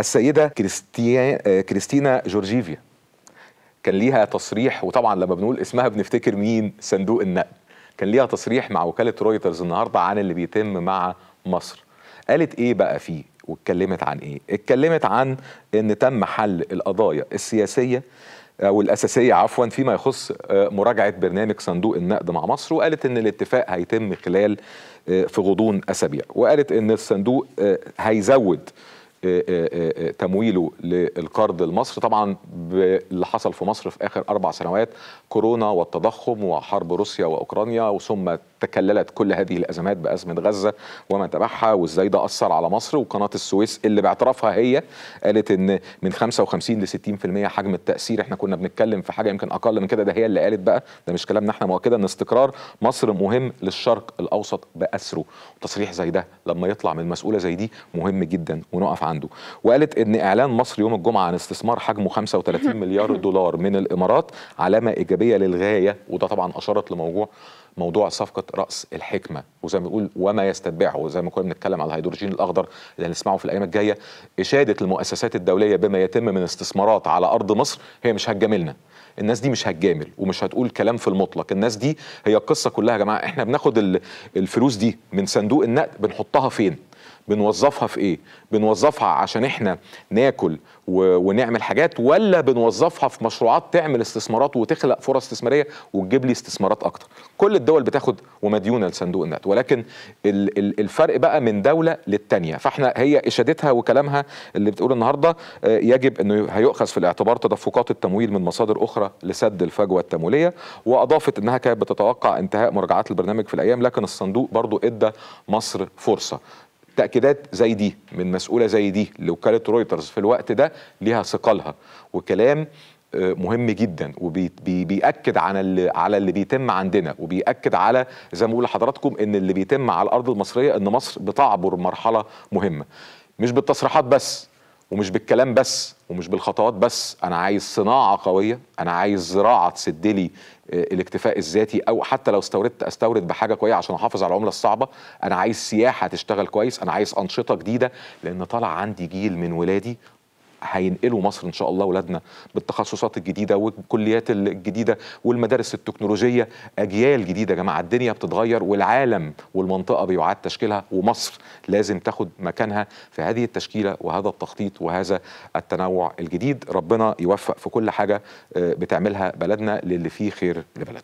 السيده آه، كريستينا جورجيفيا كان ليها تصريح وطبعا لما بنقول اسمها بنفتكر مين صندوق النقد كان ليها تصريح مع وكاله رويترز النهارده عن اللي بيتم مع مصر قالت ايه بقى فيه واتكلمت عن ايه اتكلمت عن ان تم حل القضايا السياسيه او آه، الاساسيه عفوا فيما يخص آه، مراجعه برنامج صندوق النقد مع مصر وقالت ان الاتفاق هيتم خلال في غضون اسابيع وقالت ان الصندوق هيزود آه، آه، آه، تمويله للقرض المصري طبعا اللي حصل في مصر في اخر اربع سنوات كورونا والتضخم وحرب روسيا واوكرانيا وثم تكللت كل هذه الازمات بازمه غزه وما تبعها وازاي ده اثر على مصر وقناه السويس اللي باعترافها هي قالت ان من 55 ل 60% حجم التاثير احنا كنا بنتكلم في حاجه يمكن اقل من كده ده هي اللي قالت بقى ده مش كلامنا احنا مؤكده ان استقرار مصر مهم للشرق الاوسط باسره تصريح زي ده لما يطلع من مسؤوله زي دي مهم جدا ونقف عنده وقالت ان اعلان مصر يوم الجمعه عن استثمار حجمه 35 مليار دولار من الامارات علامه ايجابيه للغايه وده طبعا اشارت لموضوع موضوع صفقة رأس الحكمة وزي ما بيقول وما يستتبعه وزي ما كنا بنتكلم على الهيدروجين الأخضر اللي هنسمعه في الأيام الجاية إشادة المؤسسات الدولية بما يتم من استثمارات على أرض مصر هي مش هتجاملنا الناس دي مش هتجامل ومش هتقول كلام في المطلق الناس دي هي القصة كلها يا جماعة احنا بناخد الفلوس دي من صندوق النقد بنحطها فين بنوظفها في ايه بنوظفها عشان احنا ناكل ونعمل حاجات ولا بنوظفها في مشروعات تعمل استثمارات وتخلق فرص استثماريه وتجيب لي استثمارات اكتر كل الدول بتاخد ومديونه لصندوق النقد ولكن الفرق بقى من دوله للتانيه فاحنا هي اشادتها وكلامها اللي بتقول النهارده آه، يجب انه هيؤخذ في الاعتبار تدفقات التمويل من مصادر اخرى لسد الفجوه التمويليه واضافت انها كانت بتتوقع انتهاء مراجعات البرنامج في الايام لكن الصندوق برضو ادى مصر فرصه تأكيدات زي دي من مسؤولة زي دي لوكالة رويترز في الوقت ده ليها ثقلها وكلام آه، مهم جدا وبيأكد عن اللي على اللي بيتم عندنا وبيأكد على زي ما بقول لحضراتكم ان اللي بيتم على الارض المصريه ان مصر بتعبر مرحله مهمه مش بالتصريحات بس ومش بالكلام بس ومش بالخطوات بس انا عايز صناعه قويه انا عايز زراعه تسد لي آه، الاكتفاء الذاتي او حتى لو استوردت استورد بحاجه كويسه عشان احافظ على العمله الصعبه انا عايز سياحه تشتغل كويس انا عايز انشطه جديده لان طالع عندي جيل من ولادي هينقلوا مصر ان شاء الله اولادنا بالتخصصات الجديده والكليات الجديده والمدارس التكنولوجيه اجيال جديده يا جماعه الدنيا بتتغير والعالم والمنطقه بيعاد تشكيلها ومصر لازم تاخد مكانها في هذه التشكيله وهذا التخطيط وهذا التنوع الجديد ربنا يوفق في كل حاجه آه، بتعملها بلدنا للي فيه خير لبلدنا